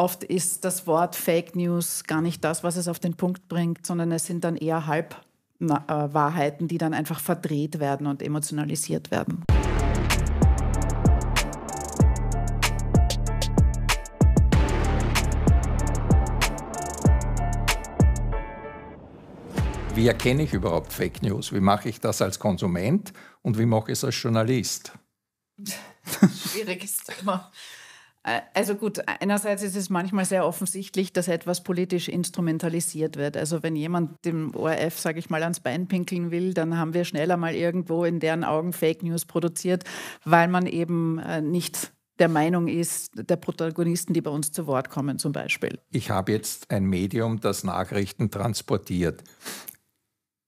oft ist das Wort Fake News gar nicht das, was es auf den Punkt bringt, sondern es sind dann eher Halbwahrheiten, äh, die dann einfach verdreht werden und emotionalisiert werden. Wie erkenne ich überhaupt Fake News? Wie mache ich das als Konsument und wie mache ich es als Journalist? Schwierig ist immer. Also gut, einerseits ist es manchmal sehr offensichtlich, dass etwas politisch instrumentalisiert wird. Also wenn jemand dem ORF, sage ich mal, ans Bein pinkeln will, dann haben wir schneller mal irgendwo in deren Augen Fake News produziert, weil man eben äh, nicht der Meinung ist, der Protagonisten, die bei uns zu Wort kommen zum Beispiel. Ich habe jetzt ein Medium, das Nachrichten transportiert.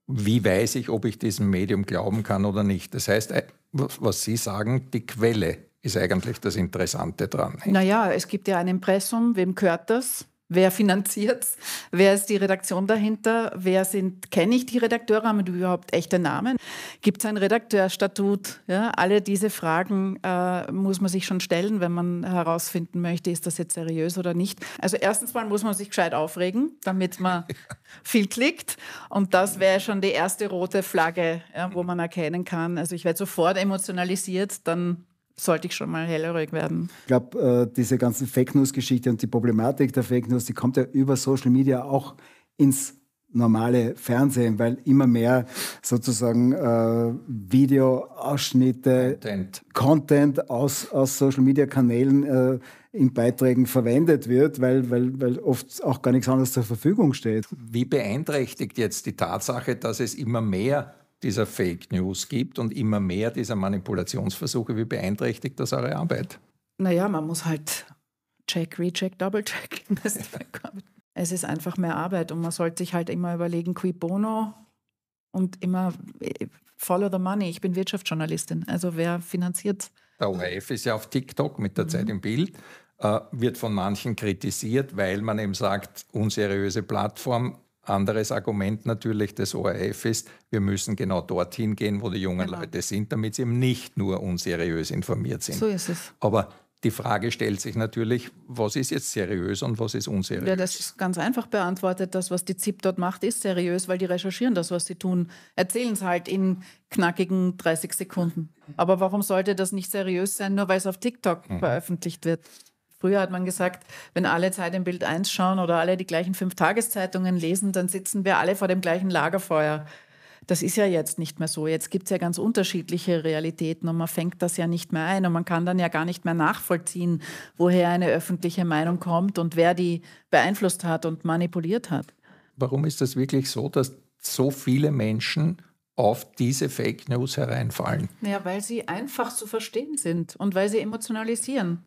Wie weiß ich, ob ich diesem Medium glauben kann oder nicht? Das heißt, äh, was Sie sagen, die Quelle ist eigentlich das Interessante dran. Naja, es gibt ja ein Impressum, wem gehört das? Wer finanziert es? Wer ist die Redaktion dahinter? Wer sind, kenne ich die Redakteure? Haben die überhaupt echte Namen? Gibt es ein Redakteurstatut? Ja, alle diese Fragen äh, muss man sich schon stellen, wenn man herausfinden möchte, ist das jetzt seriös oder nicht. Also erstens mal muss man sich gescheit aufregen, damit man viel klickt. Und das wäre schon die erste rote Flagge, ja, wo man erkennen kann. Also ich werde sofort emotionalisiert, dann sollte ich schon mal hellhörig werden. Ich glaube, äh, diese ganze Fake News-Geschichte und die Problematik der Fake News, die kommt ja über Social Media auch ins normale Fernsehen, weil immer mehr sozusagen äh, Videoausschnitte, Content, Content aus, aus Social-Media-Kanälen äh, in Beiträgen verwendet wird, weil, weil, weil oft auch gar nichts anderes zur Verfügung steht. Wie beeinträchtigt jetzt die Tatsache, dass es immer mehr dieser Fake News gibt und immer mehr dieser Manipulationsversuche. Wie beeinträchtigt das eure Arbeit? Naja, man muss halt check, recheck, double check. es ist einfach mehr Arbeit und man sollte sich halt immer überlegen, qui bono und immer äh, follow the money. Ich bin Wirtschaftsjournalistin, also wer finanziert Der ORF ist ja auf TikTok mit der mhm. Zeit im Bild, äh, wird von manchen kritisiert, weil man eben sagt, unseriöse Plattform, anderes Argument natürlich des ORF ist, wir müssen genau dorthin gehen, wo die jungen genau. Leute sind, damit sie eben nicht nur unseriös informiert sind. So ist es. Aber die Frage stellt sich natürlich, was ist jetzt seriös und was ist unseriös? Ja, das ist ganz einfach beantwortet. Das, was die ZIP dort macht, ist seriös, weil die recherchieren das, was sie tun. Erzählen es halt in knackigen 30 Sekunden. Aber warum sollte das nicht seriös sein, nur weil es auf TikTok mhm. veröffentlicht wird? Früher hat man gesagt, wenn alle Zeit im Bild 1 schauen oder alle die gleichen fünf Tageszeitungen lesen, dann sitzen wir alle vor dem gleichen Lagerfeuer. Das ist ja jetzt nicht mehr so. Jetzt gibt es ja ganz unterschiedliche Realitäten und man fängt das ja nicht mehr ein und man kann dann ja gar nicht mehr nachvollziehen, woher eine öffentliche Meinung kommt und wer die beeinflusst hat und manipuliert hat. Warum ist das wirklich so, dass so viele Menschen auf diese Fake News hereinfallen? Ja, weil sie einfach zu verstehen sind und weil sie emotionalisieren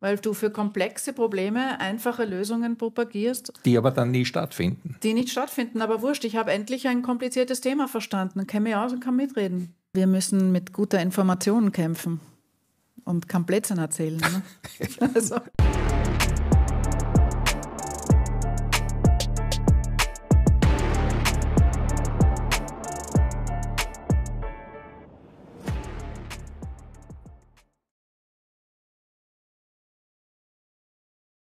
weil du für komplexe Probleme einfache Lösungen propagierst. Die aber dann nie stattfinden. Die nicht stattfinden, aber wurscht, ich habe endlich ein kompliziertes Thema verstanden, kenne mich aus und kann mitreden. Wir müssen mit guter Information kämpfen und kann Blödsinn erzählen. Ne? also.